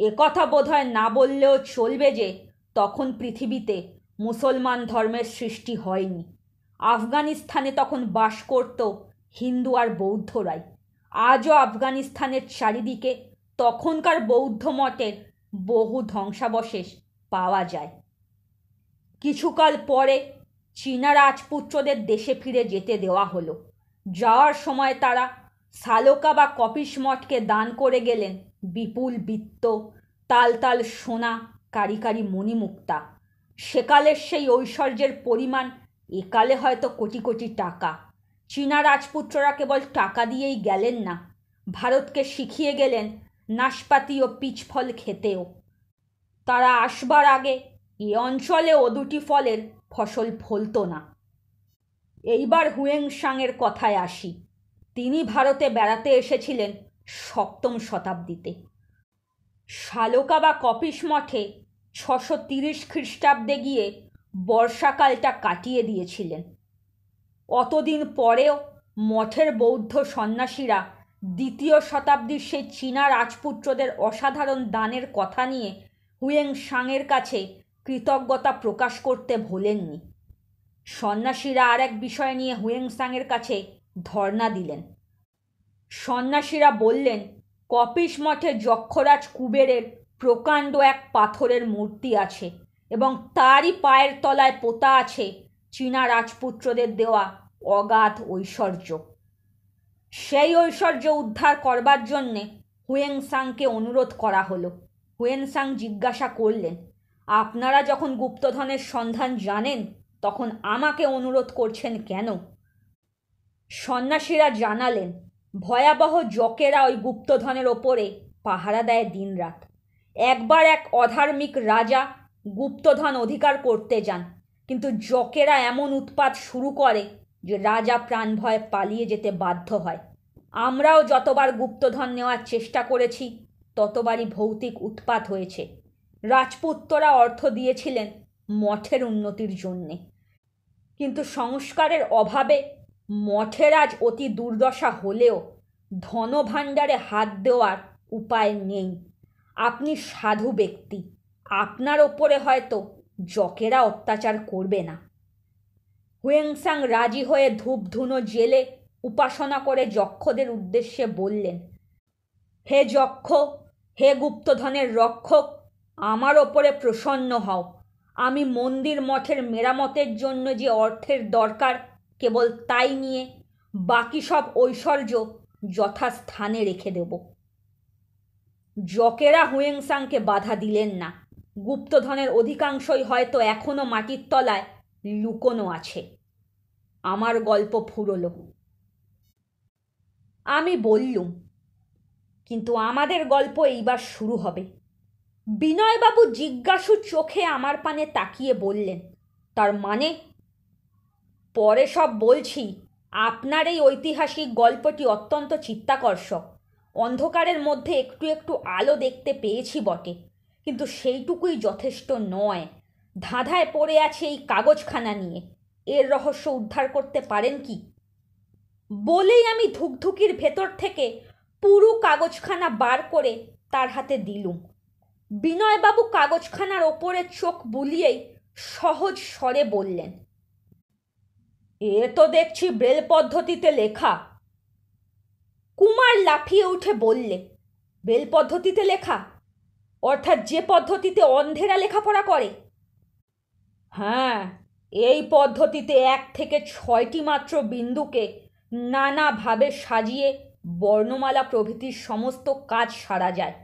Speaker 1: একথা বোধহয় না বললেও চলবে যে তখন পৃথিবীতে মুসলমান ধর্মের সৃষ্টি হয়নি আফগানিস্তানে তখন বাস করত হিন্দু আর বৌদ্ধরাই আজও আফগানিস্তানের চারিদিকে তখনকার বৌদ্ধ মঠের বহু ধ্বংসাবশেষ পাওয়া যায় কিছুকাল পরে চীনা রাজপুত্রদের দেশে ফিরে যেতে দেওয়া হলো যাওয়ার সময় তারা সালোকা বা কপিস মঠকে দান করে গেলেন বিপুল বৃত্ত তাল তাল সোনা কারিকারি মণিমুক্তা সেকালের সেই ঐশ্বর্যের পরিমাণ একালে হয়তো কোটি কোটি টাকা চীনা রাজপুত্ররা কেবল টাকা দিয়েই গেলেন না ভারতকে শিখিয়ে গেলেন নাশপাতি ও পিচফল খেতেও তারা আসবার আগে এ অঞ্চলে ও দুটি ফলের ফসল ফলত না এইবার হুয়েং সাংয়ের কথায় আসি তিনি ভারতে বেড়াতে এসেছিলেন সপ্তম শতাব্দীতে শালোকা বা কপিস মঠে ছশো তিরিশ খ্রিস্টাব্দে গিয়ে বর্ষাকালটা কাটিয়ে দিয়েছিলেন অতদিন পরেও মঠের বৌদ্ধ সন্ন্যাসীরা দ্বিতীয় শতাব্দীর সেই চীনা রাজপুত্রদের অসাধারণ দানের কথা নিয়ে হুয়েং সাংয়ের কাছে কৃতজ্ঞতা প্রকাশ করতে ভোলেননি সন্ন্যাসীরা আর এক বিষয় নিয়ে হুয়েং সাংয়ের কাছে ধর্ণা দিলেন সন্ন্যাসীরা বললেন কপিস মঠে যক্ষরাজ কুবেরের প্রকাণ্ড এক পাথরের মূর্তি আছে এবং তারই পায়ের তলায় পোতা আছে চীনা রাজপুত্রদের দেওয়া অগাধ ঐশ্বর্য সেই ঐশ্বর্য উদ্ধার করবার জন্যে হুয়েং সাংকে অনুরোধ করা হলো হুয়েন সাং জিজ্ঞাসা করলেন আপনারা যখন গুপ্তধনের সন্ধান জানেন তখন আমাকে অনুরোধ করছেন কেন সন্ন্যাসীরা জানালেন ভয়াবহ জকেরা ওই গুপ্তধনের ওপরে পাহারা দেয় দিনরাত একবার এক অধার্মিক রাজা গুপ্তধন অধিকার করতে যান কিন্তু জকেরা এমন উৎপাত শুরু করে যে রাজা প্রাণভয়ে পালিয়ে যেতে বাধ্য হয় আমরাও যতবার গুপ্তধন নেওয়ার চেষ্টা করেছি ততবারই ভৌতিক উৎপাত হয়েছে রাজপুত্ররা অর্থ দিয়েছিলেন মঠের উন্নতির জন্যে কিন্তু সংস্কারের অভাবে মঠের আজ অতি দুর্দশা হলেও ধনভাণ্ডারে হাত দেওয়ার উপায় নেই আপনি সাধু ব্যক্তি আপনার ওপরে হয়তো জকেরা অত্যাচার করবে না হুয়েংসাং রাজি হয়ে ধূপধুনো জেলে উপাসনা করে যক্ষদের উদ্দেশ্যে বললেন হে যক্ষ হে গুপ্তধনের রক্ষক আমার ওপরে প্রসন্ন হও আমি মন্দির মঠের মেরামতের জন্য যে অর্থের দরকার কেবল তাই নিয়ে বাকি সব ঐশ্বর্য যথাস্থানে রেখে দেব জকেরা হুয়েংসাংকে বাধা দিলেন না গুপ্তধনের অধিকাংশই হয়তো এখনও মাটির তলায় লুকোনো আছে আমার গল্প ফুরল আমি বললুম কিন্তু আমাদের গল্প এইবার শুরু হবে বিনয়বাবু জিজ্ঞাসু চোখে আমার পানে তাকিয়ে বললেন তার মানে পরে সব বলছি আপনার এই ঐতিহাসিক গল্পটি অত্যন্ত চিত্তাকর্ষক অন্ধকারের মধ্যে একটু একটু আলো দেখতে পেয়েছি বটে কিন্তু সেইটুকুই যথেষ্ট নয় ধাঁধায় পড়ে আছে এই কাগজখানা নিয়ে এর রহস্য উদ্ধার করতে পারেন কি বলেই আমি ধুকধুকির ভেতর থেকে পুরু কাগজখানা বার করে তার হাতে দিলুম বিনয়বাবু কাগজখানার ওপরে চোখ বুলিয়েই সহজ স্বরে বললেন এ তো দেখছি ব্রেল পদ্ধতিতে লেখা কুমার লাফিয়ে উঠে বললে ব্রেল পদ্ধতিতে লেখা অর্থাৎ যে পদ্ধতিতে অন্ধেরা লেখাপড়া করে হ্যাঁ এই পদ্ধতিতে এক থেকে ছয়টি মাত্র বিন্দুকে নানাভাবে সাজিয়ে বর্ণমালা প্রভৃতির সমস্ত কাজ সারা যায়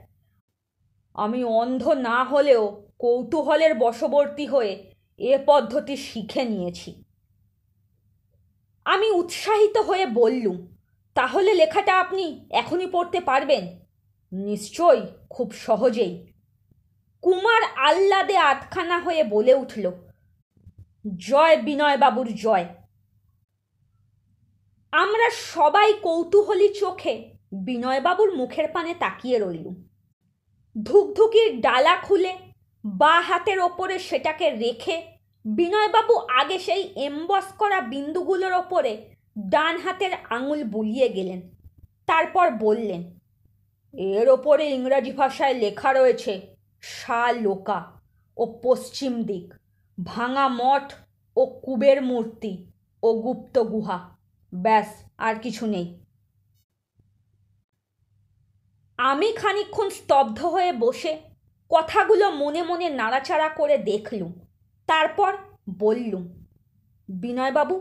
Speaker 1: আমি অন্ধ না হলেও কৌতূহলের বশবর্তী হয়ে এ পদ্ধতি শিখে নিয়েছি আমি উৎসাহিত হয়ে বললুম তাহলে লেখাটা আপনি এখনই পড়তে পারবেন নিশ্চয় খুব সহজেই কুমার আহ্লাদে আতখানা হয়ে বলে উঠল জয় বিনয়বাবুর জয় আমরা সবাই কৌতূহলী চোখে বিনয়বাবুর মুখের পানে তাকিয়ে রইলুম ধুকধুকির ডালা খুলে বা হাতের ওপরে সেটাকে রেখে বিনয়বাবু আগে সেই এমবস করা বিন্দুগুলোর ওপরে ডান হাতের আঙুল বুলিয়ে গেলেন তারপর বললেন এর ওপরে ইংরাজি ভাষায় লেখা রয়েছে লোকা ও পশ্চিম দিক ভাঙা মঠ ও কুবের মূর্তি ও গুপ্ত গুহা ব্যাস আর কিছু নেই আমি খানিক্ষণ স্তব্ধ হয়ে বসে কথাগুলো মনে মনে নাড়াচাড়া করে দেখলুম তারপর বললুম বিনয়বাবু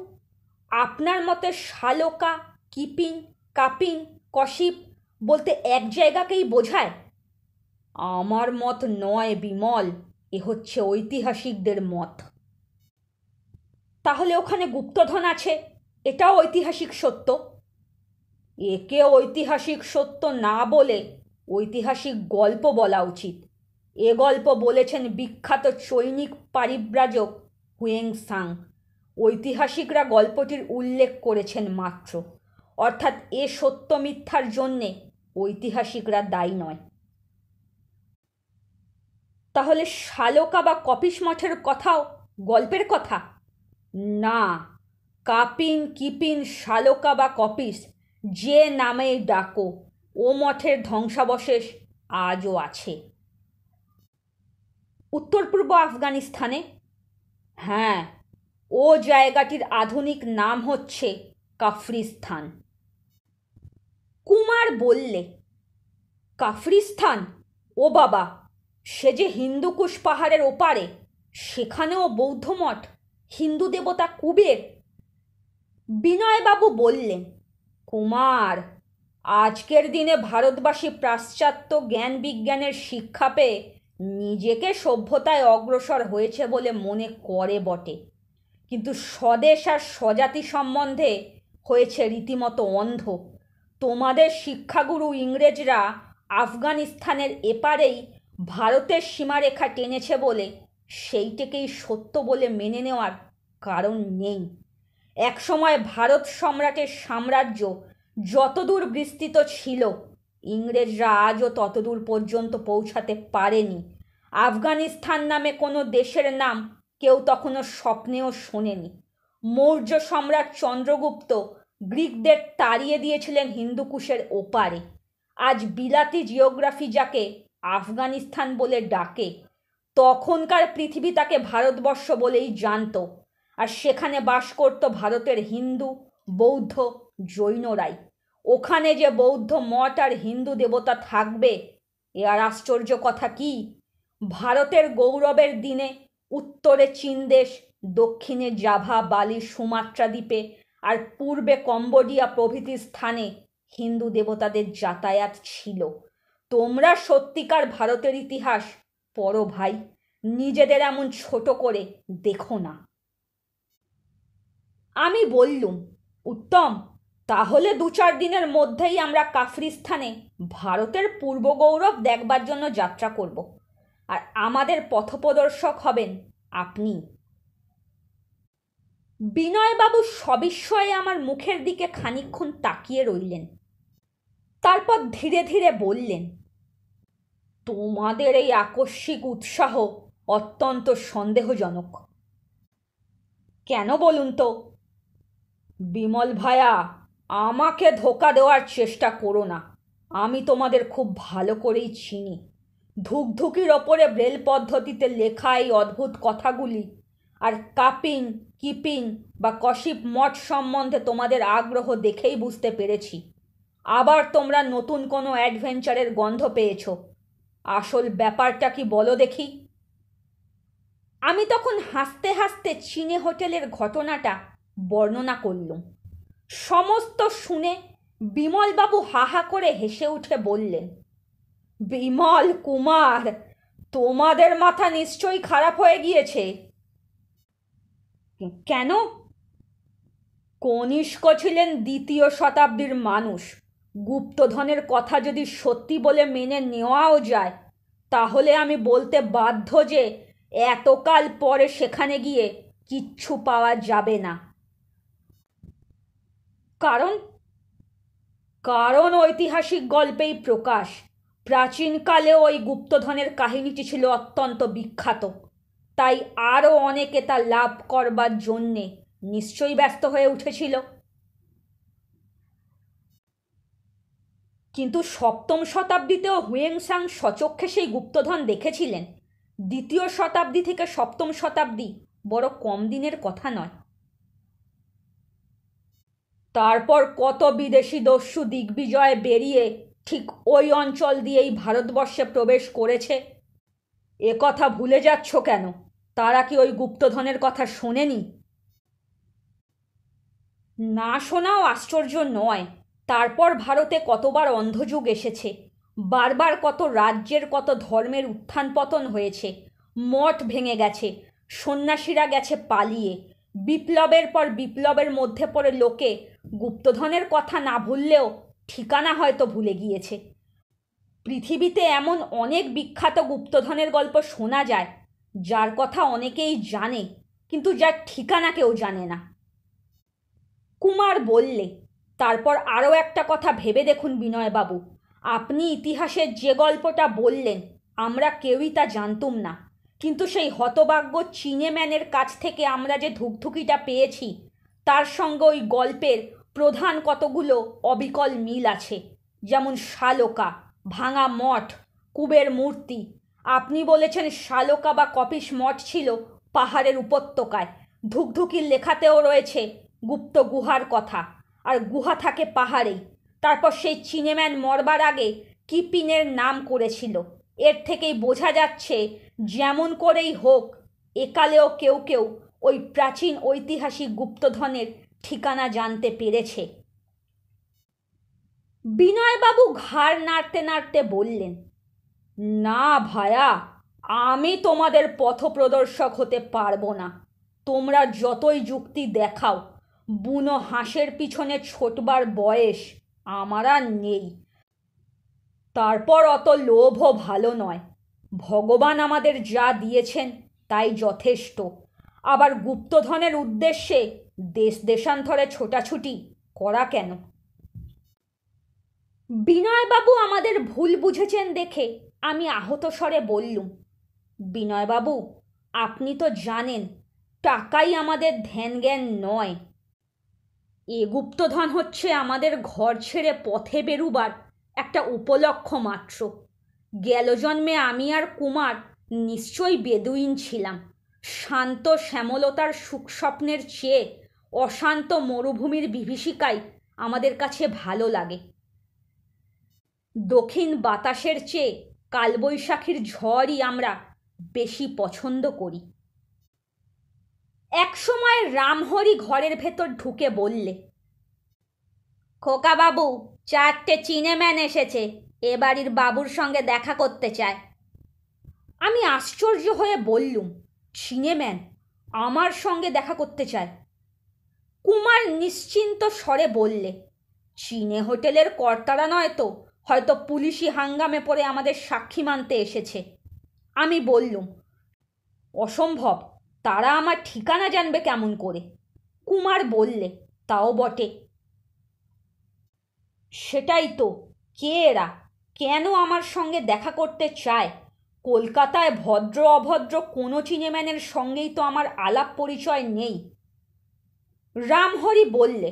Speaker 1: আপনার মতে শালোকা কিপিং কাপিং কশিপ বলতে এক জায়গাকেই বোঝায় আমার মত নয় বিমল এ হচ্ছে ঐতিহাসিকদের মত তাহলে ওখানে গুপ্তধন আছে এটাও ঐতিহাসিক সত্য একে ঐতিহাসিক সত্য না বলে ঐতিহাসিক গল্প বলা উচিত এ গল্প বলেছেন বিখ্যাত চৈনিক পারিব্রাজক হুয়েং সাং ঐতিহাসিকরা গল্পটির উল্লেখ করেছেন মাত্র অর্থাৎ এ সত্য মিথ্যার জন্যে ঐতিহাসিকরা দায়ী নয় তাহলে শালকা বা কপিস মঠের কথাও গল্পের কথা না কাপিন কিপিন শালকা বা কপিস যে নামেই ডাকো ও মঠের ধ্বংসাবশেষ আজও আছে উত্তর পূর্ব আফগানিস্তানে হ্যাঁ ও জায়গাটির আধুনিক নাম হচ্ছে কাফরিস্তান কুমার বললে কাফরিস্তান ও বাবা সে যে হিন্দুকুশ পাহাড়ের ওপারে সেখানেও বৌদ্ধমঠ হিন্দু দেবতা কুবের বিনয়বাবু বললেন কুমার আজকের দিনে ভারতবাসী পাশ্চাত্য জ্ঞান বিজ্ঞানের শিক্ষা পেয়ে নিজেকে সভ্যতায় অগ্রসর হয়েছে বলে মনে করে বটে কিন্তু স্বদেশ আর স্বজাতি সম্বন্ধে হয়েছে রীতিমতো অন্ধ তোমাদের শিক্ষাগুরু ইংরেজরা আফগানিস্তানের এপারেই ভারতের সীমারেখা টেনেছে বলে সেইটিকেই সত্য বলে মেনে নেওয়ার কারণ নেই একসময় ভারত সম্রাটের সাম্রাজ্য যতদূর বিস্তৃত ছিল ইংরেজরা আজও ততদূর পর্যন্ত পৌঁছাতে পারেনি আফগানিস্তান নামে কোনো দেশের নাম কেউ তখনও স্বপ্নেও শোনেনি মৌর্য সম্রাট চন্দ্রগুপ্ত গ্রিকদের তাড়িয়ে দিয়েছিলেন হিন্দুকুশের ওপারে আজ বিলাতি জিওগ্রাফি যাকে আফগানিস্তান বলে ডাকে তখনকার পৃথিবী তাকে ভারতবর্ষ বলেই জানত আর সেখানে বাস করত ভারতের হিন্দু বৌদ্ধ জৈনরাই ওখানে যে বৌদ্ধ মঠ আর হিন্দু দেবতা থাকবে এ আর আশ্চর্য কথা কি ভারতের গৌরবের দিনে উত্তরে চীনদেশ দক্ষিণে জাভা বালি সুমাত্রা দ্বীপে আর পূর্বে কম্বোডিয়া প্রভৃতি স্থানে হিন্দু দেবতাদের যাতায়াত ছিল তোমরা সত্যিকার ভারতের ইতিহাস পর ভাই নিজেদের এমন ছোট করে দেখো না আমি বললুম উত্তম তাহলে দু চার দিনের মধ্যেই আমরা কাফরিস্থানে ভারতের পূর্ব গৌরব দেখবার জন্য যাত্রা করব আর আমাদের পথপ্রদর্শক হবেন আপনি বিনয়বাবু সবিস্ময়ে আমার মুখের দিকে খানিক্ষণ তাকিয়ে রইলেন তারপর ধীরে ধীরে বললেন তোমাদের এই আকস্মিক উৎসাহ অত্যন্ত সন্দেহজনক কেন বলুন তো বিমল ভায়া আমাকে ধোকা দেওয়ার চেষ্টা করো না আমি তোমাদের খুব ভালো করেই চিনি ধুকধুকির ওপরে ব্রেল পদ্ধতিতে লেখা এই অদ্ভুত কথাগুলি আর কাপিং কিপিং বা কশিপ মঠ সম্বন্ধে তোমাদের আগ্রহ দেখেই বুঝতে পেরেছি আবার তোমরা নতুন কোনো অ্যাডভেঞ্চারের গন্ধ পেয়েছ আসল ব্যাপারটা কি বলো দেখি আমি তখন হাসতে হাসতে চীনে হোটেলের ঘটনাটা বর্ণনা করলুম সমস্ত শুনে বিমলবাবু হাহা করে হেসে উঠে বললেন বিমল কুমার তোমাদের মাথা নিশ্চয়ই খারাপ হয়ে গিয়েছে কেন কনিষ্ক ছিলেন দ্বিতীয় শতাব্দীর মানুষ গুপ্তধনের কথা যদি সত্যি বলে মেনে নেওয়াও যায় তাহলে আমি বলতে বাধ্য যে এতকাল পরে সেখানে গিয়ে কিচ্ছু পাওয়া যাবে না কারণ কারণ ঐতিহাসিক গল্পেই প্রকাশ প্রাচীনকালে ওই গুপ্তধনের কাহিনীটি ছিল অত্যন্ত বিখ্যাত তাই আরও অনেকে তা লাভ করবার জন্যে নিশ্চয়ই ব্যস্ত হয়ে উঠেছিল কিন্তু সপ্তম শতাব্দীতেও হুয়েংসাং সচক্ষে সেই গুপ্তধন দেখেছিলেন দ্বিতীয় শতাব্দী থেকে সপ্তম শতাব্দী বড় কম দিনের কথা নয় তারপর কত বিদেশি দস্যু দিগ্বিজয়ে বেরিয়ে ঠিক ওই অঞ্চল দিয়েই ভারতবর্ষে প্রবেশ করেছে এ কথা ভুলে যাচ্ছ কেন তারা কি ওই গুপ্তধনের কথা শোনেনি না শোনাও আশ্চর্য নয় তারপর ভারতে কতবার অন্ধযুগ এসেছে বারবার কত রাজ্যের কত ধর্মের উত্থান পতন হয়েছে মঠ ভেঙে গেছে সন্ন্যাসীরা গেছে পালিয়ে বিপ্লবের পর বিপ্লবের মধ্যে পড়ে লোকে গুপ্তধনের কথা না ভুললেও ঠিকানা হয়তো ভুলে গিয়েছে পৃথিবীতে এমন অনেক বিখ্যাত গুপ্তধনের গল্প শোনা যায় যার কথা অনেকেই জানে কিন্তু যার ঠিকানা কেউ জানে না কুমার বললে তারপর আরও একটা কথা ভেবে দেখুন বিনয়বাবু আপনি ইতিহাসের যে গল্পটা বললেন আমরা কেউই তা জানতুম না কিন্তু সেই হতভাগ্য চিনেম্যানের কাছ থেকে আমরা যে ধুকধুকিটা পেয়েছি তার সঙ্গে ওই গল্পের প্রধান কতগুলো অবিকল মিল আছে যেমন শালোকা ভাঙা মঠ কুবের মূর্তি আপনি বলেছেন শালোকা বা কপিস মঠ ছিল পাহাড়ের উপত্যকায় ধুকধুকির লেখাতেও রয়েছে গুপ্ত গুহার কথা আর গুহা থাকে পাহাড়েই তারপর সেই চিনেম্যান মরবার আগে কিপিনের নাম করেছিল এর থেকেই বোঝা যাচ্ছে যেমন করেই হোক একালেও কেউ কেউ ওই প্রাচীন ঐতিহাসিক গুপ্তধনের ঠিকানা জানতে পেরেছে বিনয়বাবু ঘাড় নাড়তে নাড়তে বললেন না ভায়া আমি তোমাদের পথপ্রদর্শক হতে পারবো না তোমরা যতই যুক্তি দেখাও বুনো হাঁসের পিছনে ছোটবার বয়স আমার আর নেই তারপর অত লোভও ভালো নয় ভগবান আমাদের যা দিয়েছেন তাই যথেষ্ট আবার গুপ্তধনের উদ্দেশ্যে দেশ দেশান্তরে ছোটাছুটি করা কেন বিনয়বাবু আমাদের ভুল বুঝেছেন দেখে আমি আহত স্বরে বললুম বিনয়বাবু আপনি তো জানেন টাকাই আমাদের ধ্যান জ্ঞান নয় এ গুপ্তধন হচ্ছে আমাদের ঘর ছেড়ে পথে বেরুবার একটা উপলক্ষ মাত্র গেল জন্মে আমি আর কুমার নিশ্চয়ই বেদুইন ছিলাম শান্ত শ্যামলতার সুখস্বপ্নের চেয়ে অশান্ত মরুভূমির বিভীষিকাই আমাদের কাছে ভালো লাগে দক্ষিণ বাতাসের চেয়ে কালবৈশাখীর ঝড়ই আমরা বেশি পছন্দ করি একসময় রামহরি ঘরের ভেতর ঢুকে বললে খোকাবাবু চারটে চিনে ম্যান এসেছে এ বাড়ির বাবুর সঙ্গে দেখা করতে চায় আমি আশ্চর্য হয়ে বললুম চিনে ম্যান আমার সঙ্গে দেখা করতে চায় কুমার নিশ্চিন্ত স্বরে বললে চীনে হোটেলের কর্তারা নয় তো হয়তো পুলিশি হাঙ্গামে পড়ে আমাদের সাক্ষী মানতে এসেছে আমি বললুম অসম্ভব তারা আমার ঠিকানা জানবে কেমন করে কুমার বললে তাও বটে সেটাই তো কে এরা কেন আমার সঙ্গে দেখা করতে চায় কলকাতায় ভদ্র অভদ্র কোনো চিনেম্যানের সঙ্গেই তো আমার আলাপ পরিচয় নেই রামহরি বললে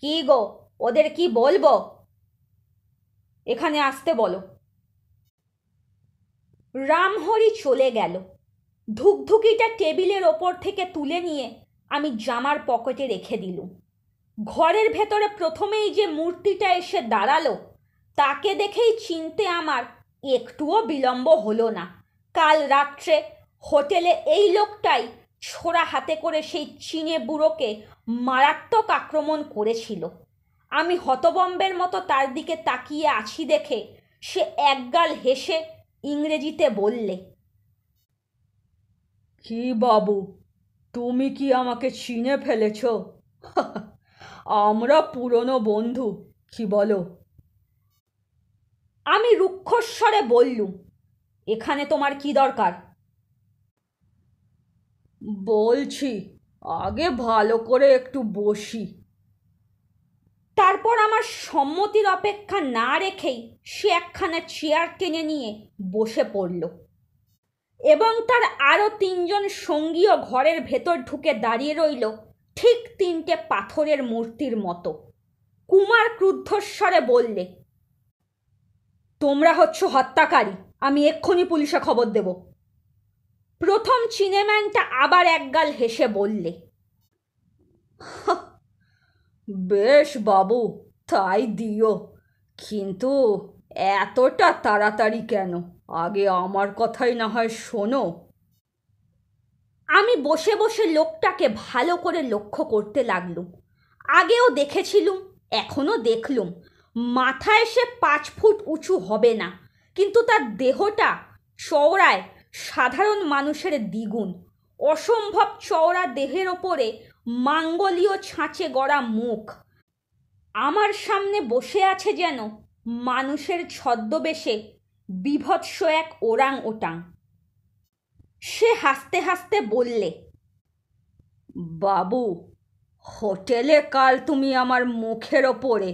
Speaker 1: কি গো ওদের কি বলবো এখানে আসতে বলো রামহরি চলে গেল ধুকধুকিটা টেবিলের ওপর থেকে তুলে নিয়ে আমি জামার পকেটে রেখে দিলুম ঘরের ভেতরে প্রথমেই যে মূর্তিটা এসে দাঁড়ালো তাকে দেখেই চিনতে আমার একটুও বিলম্ব হলো না কাল রাত্রে হোটেলে এই লোকটাই ছোড়া হাতে করে সেই চিনে বুড়োকে মারাত্মক আক্রমণ করেছিল আমি হতবম্বের মতো তার দিকে তাকিয়ে আছি দেখে সে একগাল হেসে ইংরেজিতে বললে কি বাবু তুমি কি আমাকে চিনে ফেলেছ আমরা পুরনো বন্ধু কি বলো আমি রুক্ষস্বরে বললুম এখানে তোমার কি দরকার বলছি আগে ভালো করে একটু বসি তারপর আমার সম্মতির অপেক্ষা না রেখেই সে একখানা চেয়ার টেনে নিয়ে বসে পড়ল এবং তার আরও তিনজন সঙ্গীও ঘরের ভেতর ঢুকে দাঁড়িয়ে রইল ঠিক তিনটে পাথরের মূর্তির মতো কুমার ক্রুদ্ধস্বরে বললে তোমরা হচ্ছ হত্যাকারী আমি এক্ষুনি পুলিশে খবর দেব প্রথম চিনেম্যানটা আবার একগাল হেসে বললে বেশ বাবু তাই দিও কিন্তু এতটা তাড়াতাড়ি কেন আগে আমার কথাই না হয় শোনো আমি বসে বসে লোকটাকে ভালো করে লক্ষ্য করতে লাগলুম আগেও দেখেছিলুম এখনও দেখলুম মাথায় সে পাঁচ ফুট উঁচু হবে না কিন্তু তার দেহটা চওড়ায় সাধারণ মানুষের দ্বিগুণ অসম্ভব চওড়া দেহের ওপরে মাঙ্গলীয় ছাঁচে গড়া মুখ আমার সামনে বসে আছে যেন মানুষের ছদ্মবেশে বিভৎস এক ওরাং ওটাং সে হাসতে হাসতে বললে বাবু হোটেলে কাল তুমি আমার মুখের ওপরে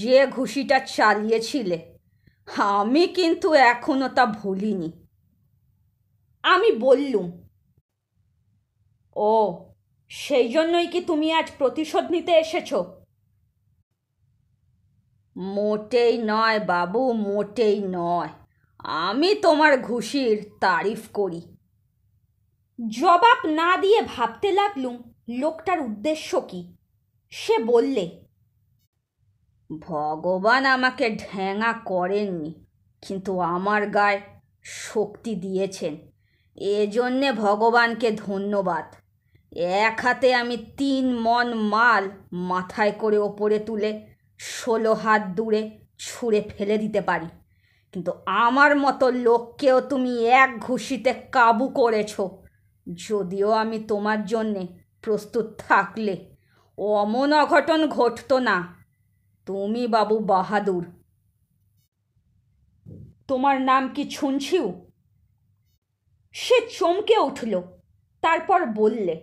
Speaker 1: যে ঘুষিটা চালিয়েছিলে আমি কিন্তু এখনও তা ভুলিনি আমি বললুম ও সেই জন্যই কি তুমি আজ প্রতিশোধ নিতে এসেছো মোটেই নয় বাবু মোটেই নয় আমি তোমার ঘুষির তারিফ করি জবাব না দিয়ে ভাবতে লাগলুম লোকটার উদ্দেশ্য কি সে বললে ভগবান আমাকে ঢ্যাঙা করেননি কিন্তু আমার গায়ে শক্তি দিয়েছেন এজন্যে ভগবানকে ধন্যবাদ এক হাতে আমি তিন মন মাল মাথায় করে ওপরে তুলে ষোলো হাত দূরে ছুঁড়ে ফেলে দিতে পারি কিন্তু আমার মতো লোককেও তুমি এক ঘুষিতে কাবু করেছ যদিও আমি তোমার জন্যে প্রস্তুত থাকলে অমন অঘটন ঘটত না তুমি বাবু বাহাদুর তোমার নাম কি শুনছিও সে চমকে উঠল তারপর বললে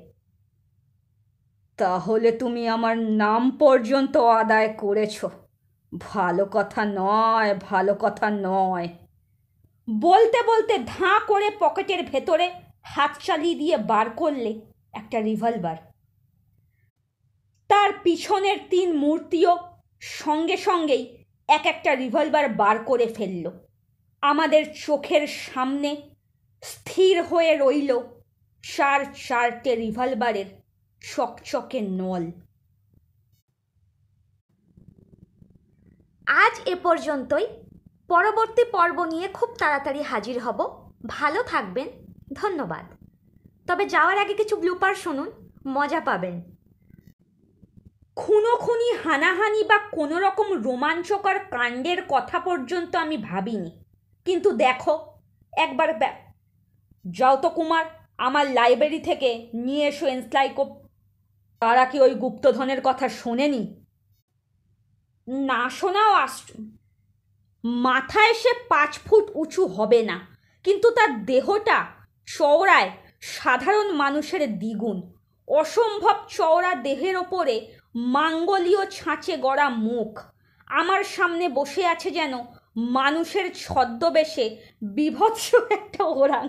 Speaker 1: তাহলে তুমি আমার নাম পর্যন্ত আদায় করেছ ভালো কথা নয় ভালো কথা নয় বলতে বলতে ধাঁ করে পকেটের ভেতরে হাত চালিয়ে দিয়ে বার করলে একটা রিভলভার তার পিছনের তিন মূর্তিও সঙ্গে সঙ্গেই এক একটা রিভলভার বার করে ফেলল আমাদের চোখের সামনে স্থির হয়ে রইল চার চারটে রিভলভারের চকচকে নল আজ এ পর্যন্তই পরবর্তী পর্ব নিয়ে খুব তাড়াতাড়ি হাজির হব ভালো থাকবেন ধন্যবাদ তবে যাওয়ার আগে কিছু ব্লুপার শুনুন মজা পাবেন খুনো খুনি হানাহানি বা কোনো রকম রোমাঞ্চকর কাণ্ডের কথা পর্যন্ত আমি ভাবিনি কিন্তু দেখো একবার ব্যা যত কুমার আমার লাইব্রেরি থেকে নিয়ে এসো এনসাইক্লোপ তারা কি ওই গুপ্তধনের কথা শোনেনি না শোনাও আশ্চর্য মাথায় সে পাঁচ ফুট উঁচু হবে না কিন্তু তার দেহটা চওড়ায় সাধারণ মানুষের দ্বিগুণ অসম্ভব চওড়া দেহের ওপরে মাঙ্গলীয় ছাঁচে গড়া মুখ আমার সামনে বসে আছে যেন মানুষের ছদ্মবেশে বিভৎস একটা ওরাং